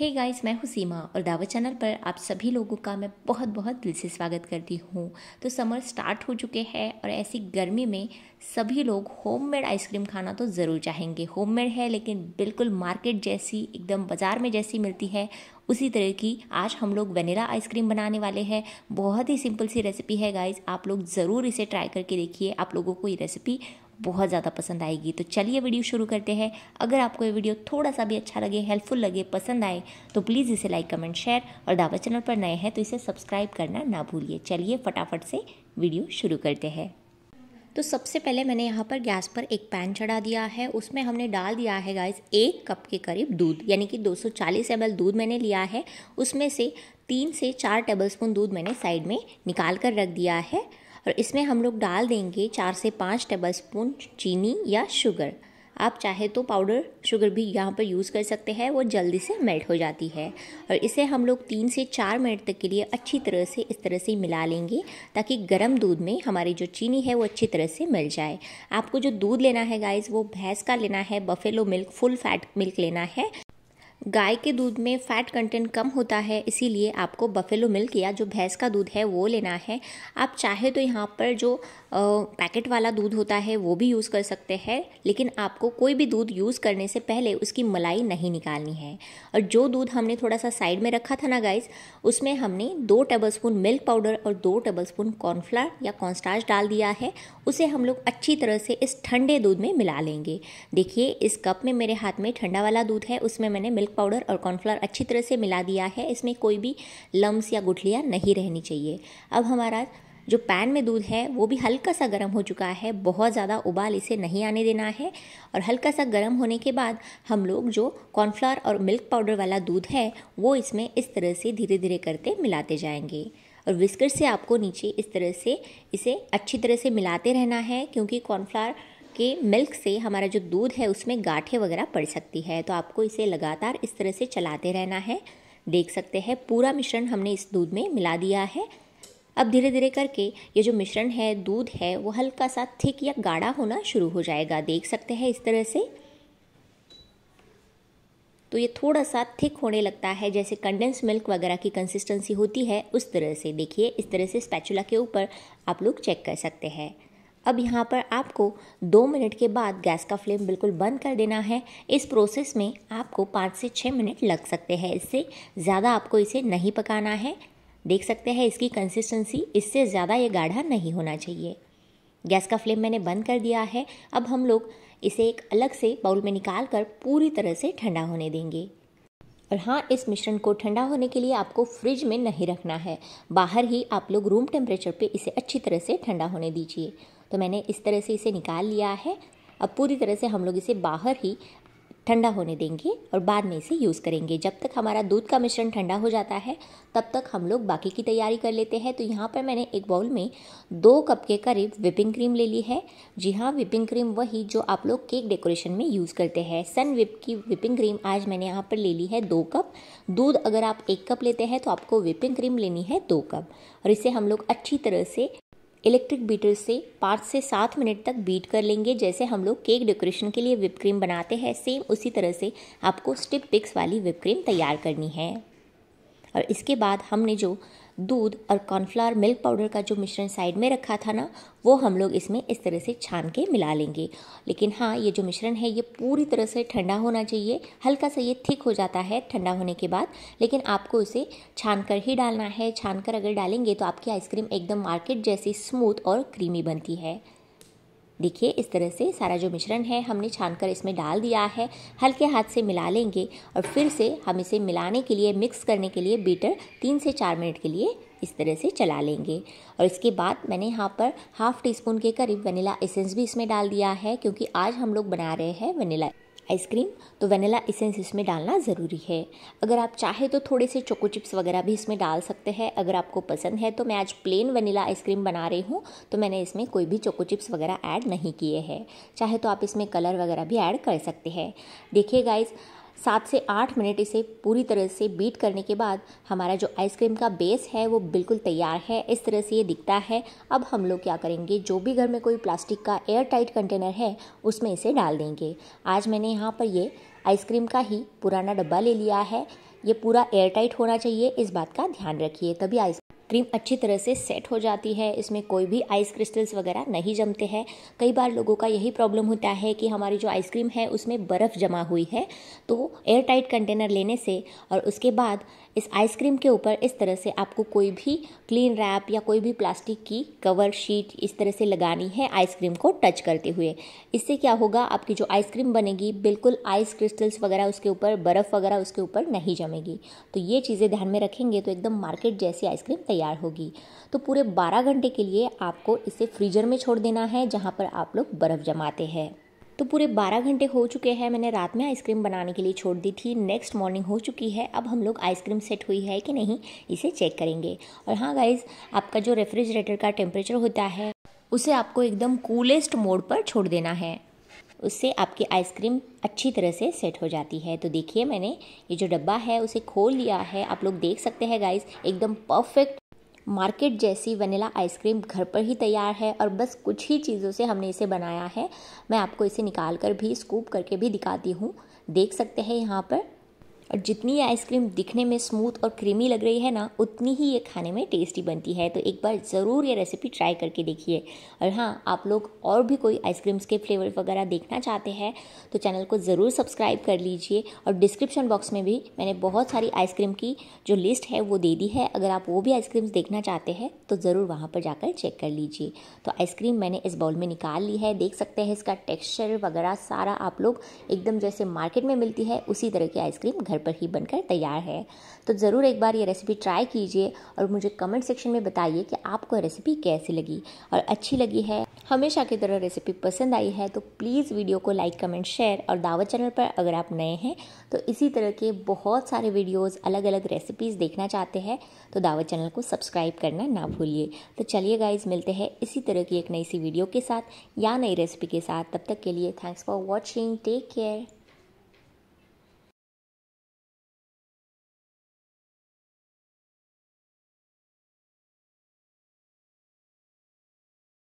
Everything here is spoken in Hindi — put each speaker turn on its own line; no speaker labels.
हे गाइस मैं हूँ सीमा और दावत चैनल पर आप सभी लोगों का मैं बहुत बहुत दिल से स्वागत करती हूँ तो समर स्टार्ट हो चुके हैं और ऐसी गर्मी में सभी लोग होममेड आइसक्रीम खाना तो ज़रूर चाहेंगे होममेड है लेकिन बिल्कुल मार्केट जैसी एकदम बाज़ार में जैसी मिलती है उसी तरह की आज हम लोग वनीला आइसक्रीम बनाने वाले हैं बहुत ही सिंपल सी रेसिपी है गाइज आप लोग ज़रूर इसे ट्राई करके देखिए आप लोगों को ये रेसिपी बहुत ज़्यादा पसंद आएगी तो चलिए वीडियो शुरू करते हैं अगर आपको ये वीडियो थोड़ा सा भी अच्छा लगे हेल्पफुल लगे पसंद आए तो प्लीज़ इसे लाइक कमेंट शेयर और दावा चैनल पर नए हैं तो इसे सब्सक्राइब करना ना भूलिए चलिए फटाफट से वीडियो शुरू करते हैं तो सबसे पहले मैंने यहाँ पर गैस पर एक पैन चढ़ा दिया है उसमें हमने डाल दिया है गाइस एक कप के करीब दूध यानी कि 240 सौ दूध मैंने लिया है उसमें से तीन से चार टेबलस्पून दूध मैंने साइड में निकाल कर रख दिया है और इसमें हम लोग डाल देंगे चार से पाँच टेबल स्पून चीनी या शुगर आप चाहे तो पाउडर शुगर भी यहाँ पर यूज़ कर सकते हैं वो जल्दी से मेल्ट हो जाती है और इसे हम लोग तीन से चार मिनट तक के लिए अच्छी तरह से इस तरह से मिला लेंगे ताकि गर्म दूध में हमारी जो चीनी है वो अच्छी तरह से मिल जाए आपको जो दूध लेना है गाइस वो भैंस का लेना है buffalo milk full fat milk लेना है गाय के दूध में फैट कंटेंट कम होता है इसीलिए आपको बफेलो मिल्क या जो भैंस का दूध है वो लेना है आप चाहे तो यहाँ पर जो पैकेट वाला दूध होता है वो भी यूज़ कर सकते हैं लेकिन आपको कोई भी दूध यूज़ करने से पहले उसकी मलाई नहीं निकालनी है और जो दूध हमने थोड़ा सा साइड में रखा था ना गाइस उसमें हमने दो टेबलस्पून मिल्क पाउडर और दो टेबलस्पून कॉर्नफ्लावर या कॉर्नस्टार्च डाल दिया है उसे हम लोग अच्छी तरह से इस ठंडे दूध में मिला लेंगे देखिए इस कप में मेरे हाथ में ठंडा वाला दूध है उसमें मैंने मिल्क पाउडर और कॉर्नफ्लावर अच्छी तरह से मिला दिया है इसमें कोई भी लम्स या गुठलियाँ नहीं रहनी चाहिए अब हमारा जो पैन में दूध है वो भी हल्का सा गर्म हो चुका है बहुत ज़्यादा उबाल इसे नहीं आने देना है और हल्का सा गर्म होने के बाद हम लोग जो कॉर्नफ्लावर और मिल्क पाउडर वाला दूध है वो इसमें इस तरह से धीरे धीरे करते मिलाते जाएंगे और विस्कर से आपको नीचे इस तरह से इसे अच्छी तरह से मिलाते रहना है क्योंकि कॉर्नफ्लावर के मिल्क से हमारा जो दूध है उसमें गाठे वगैरह पड़ सकती है तो आपको इसे लगातार इस तरह से चलाते रहना है देख सकते हैं पूरा मिश्रण हमने इस दूध में मिला दिया है अब धीरे धीरे करके ये जो मिश्रण है दूध है वो हल्का सा थिक या गाढ़ा होना शुरू हो जाएगा देख सकते हैं इस तरह से तो ये थोड़ा सा थिक होने लगता है जैसे कंडेंस मिल्क वगैरह की कंसिस्टेंसी होती है उस तरह से देखिए इस तरह से स्पैचुला के ऊपर आप लोग चेक कर सकते हैं अब यहाँ पर आपको दो मिनट के बाद गैस का फ्लेम बिल्कुल बंद कर देना है इस प्रोसेस में आपको पाँच से छः मिनट लग सकते हैं इससे ज़्यादा आपको इसे नहीं पकाना है देख सकते हैं इसकी कंसिस्टेंसी इससे ज़्यादा ये गाढ़ा नहीं होना चाहिए गैस का फ्लेम मैंने बंद कर दिया है अब हम लोग इसे एक अलग से बाउल में निकाल कर पूरी तरह से ठंडा होने देंगे और हाँ इस मिश्रण को ठंडा होने के लिए आपको फ्रिज में नहीं रखना है बाहर ही आप लोग रूम टेम्परेचर पे इसे अच्छी तरह से ठंडा होने दीजिए तो मैंने इस तरह से इसे निकाल लिया है अब पूरी तरह से हम लोग इसे बाहर ही ठंडा होने देंगे और बाद में इसे यूज़ करेंगे जब तक हमारा दूध का मिश्रण ठंडा हो जाता है तब तक हम लोग बाकी की तैयारी कर लेते हैं तो यहाँ पर मैंने एक बाउल में दो कप के करीब विपिंग क्रीम ले ली है जी हाँ विपिंग क्रीम वही जो आप लोग केक डेकोरेशन में यूज़ करते हैं सन विप की विपिंग क्रीम आज मैंने यहाँ पर ले ली है दो कप दूध अगर आप एक कप लेते हैं तो आपको विपिंग क्रीम लेनी है दो कप और इसे हम लोग अच्छी तरह से इलेक्ट्रिक बीटर से पाँच से सात मिनट तक बीट कर लेंगे जैसे हम लोग केक डेकोरेशन के लिए विप क्रीम बनाते हैं सेम उसी तरह से आपको स्टिक पिक्स वाली विप क्रीम तैयार करनी है और इसके बाद हमने जो दूध और कॉर्नफ्लावर मिल्क पाउडर का जो मिश्रण साइड में रखा था ना वो हम लोग इसमें इस तरह से छान के मिला लेंगे लेकिन हाँ ये जो मिश्रण है ये पूरी तरह से ठंडा होना चाहिए हल्का सा ये थिक हो जाता है ठंडा होने के बाद लेकिन आपको इसे छान कर ही डालना है छान कर अगर डालेंगे तो आपकी आइसक्रीम एकदम मार्केट जैसी स्मूथ और क्रीमी बनती है देखिए इस तरह से सारा जो मिश्रण है हमने छान कर इसमें डाल दिया है हल्के हाथ से मिला लेंगे और फिर से हम इसे मिलाने के लिए मिक्स करने के लिए बीटर तीन से चार मिनट के लिए इस तरह से चला लेंगे और इसके बाद मैंने यहाँ पर हाफ़ टी स्पून के करीब वनीला एसेंस भी इसमें डाल दिया है क्योंकि आज हम लोग बना रहे हैं वनीला आइसक्रीम तो वनीला इसेंस इसमें डालना ज़रूरी है अगर आप चाहे तो थोड़े से चोको चिप्स वगैरह भी इसमें डाल सकते हैं अगर आपको पसंद है तो मैं आज प्लेन वनीला आइसक्रीम बना रही हूँ तो मैंने इसमें कोई भी चोको चिप्स वगैरह ऐड नहीं किए हैं चाहे तो आप इसमें कलर वगैरह भी ऐड कर सकते हैं देखिए गाइज़ सात से आठ मिनट इसे पूरी तरह से बीट करने के बाद हमारा जो आइसक्रीम का बेस है वो बिल्कुल तैयार है इस तरह से ये दिखता है अब हम लोग क्या करेंगे जो भी घर में कोई प्लास्टिक का एयर टाइट कंटेनर है उसमें इसे डाल देंगे आज मैंने यहाँ पर ये आइसक्रीम का ही पुराना डब्बा ले लिया है ये पूरा एयर टाइट होना चाहिए इस बात का ध्यान रखिए तभी आइस क्रीम अच्छी तरह से सेट हो जाती है इसमें कोई भी आइस क्रिस्टल्स वगैरह नहीं जमते हैं कई बार लोगों का यही प्रॉब्लम होता है कि हमारी जो आइसक्रीम है उसमें बर्फ़ जमा हुई है तो एयर टाइट कंटेनर लेने से और उसके बाद इस आइसक्रीम के ऊपर इस तरह से आपको कोई भी क्लीन रैप या कोई भी प्लास्टिक की कवर शीट इस तरह से लगानी है आइसक्रीम को टच करते हुए इससे क्या होगा आपकी जो आइसक्रीम बनेगी बिल्कुल आइस क्रिस्टल्स वगैरह उसके ऊपर बर्फ़ वगैरह उसके ऊपर नहीं जमेगी तो ये चीज़ें ध्यान में रखेंगे तो एकदम मार्केट जैसी आइसक्रीम तैयार होगी तो पूरे बारह घंटे के लिए आपको इसे फ्रीजर में छोड़ देना है जहाँ पर आप लोग बर्फ़ जमाते हैं तो पूरे बारह घंटे हो चुके हैं मैंने रात में आइसक्रीम बनाने के लिए छोड़ दी थी नेक्स्ट मॉर्निंग हो चुकी है अब हम लोग आइसक्रीम सेट हुई है कि नहीं इसे चेक करेंगे और हाँ गाइज़ आपका जो रेफ्रिजरेटर का टेम्परेचर होता है उसे आपको एकदम कूलेस्ट मोड पर छोड़ देना है उससे आपकी आइसक्रीम अच्छी तरह से सेट हो जाती है तो देखिए मैंने ये जो डब्बा है उसे खोल लिया है आप लोग देख सकते हैं गाइस एकदम परफेक्ट मार्केट जैसी वनीला आइसक्रीम घर पर ही तैयार है और बस कुछ ही चीज़ों से हमने इसे बनाया है मैं आपको इसे निकाल कर भी स्कूप करके भी दिखाती हूँ देख सकते हैं यहाँ पर और जितनी आइसक्रीम दिखने में स्मूथ और क्रीमी लग रही है ना उतनी ही ये खाने में टेस्टी बनती है तो एक बार ज़रूर ये रेसिपी ट्राई करके देखिए और हाँ आप लोग और भी कोई आइसक्रीम्स के फ्लेवर वगैरह देखना चाहते हैं तो चैनल को ज़रूर सब्सक्राइब कर लीजिए और डिस्क्रिप्शन बॉक्स में भी मैंने बहुत सारी आइसक्रीम की जो लिस्ट है वो दे दी है अगर आप वो भी आइसक्रीम्स देखना चाहते हैं तो ज़रूर वहाँ पर जाकर चेक कर लीजिए तो आइसक्रीम मैंने इस बाउल में निकाल ली है देख सकते हैं इसका टेक्स्चर वगैरह सारा आप लोग एकदम जैसे मार्केट में मिलती है उसी तरह की आइसक्रीम घर घर पर ही बनकर तैयार है तो ज़रूर एक बार ये रेसिपी ट्राई कीजिए और मुझे कमेंट सेक्शन में बताइए कि आपको रेसिपी कैसी लगी और अच्छी लगी है हमेशा की तरह रेसिपी पसंद आई है तो प्लीज़ वीडियो को लाइक कमेंट शेयर और दावत चैनल पर अगर आप नए हैं तो इसी तरह के बहुत सारे वीडियोस अलग अलग रेसिपीज़ देखना चाहते हैं तो दावत चैनल को सब्सक्राइब करना ना भूलिए तो चलिए गाइज मिलते हैं इसी तरह की एक नई सी वीडियो के साथ या नई रेसिपी के साथ तब तक के लिए thanks for watching take care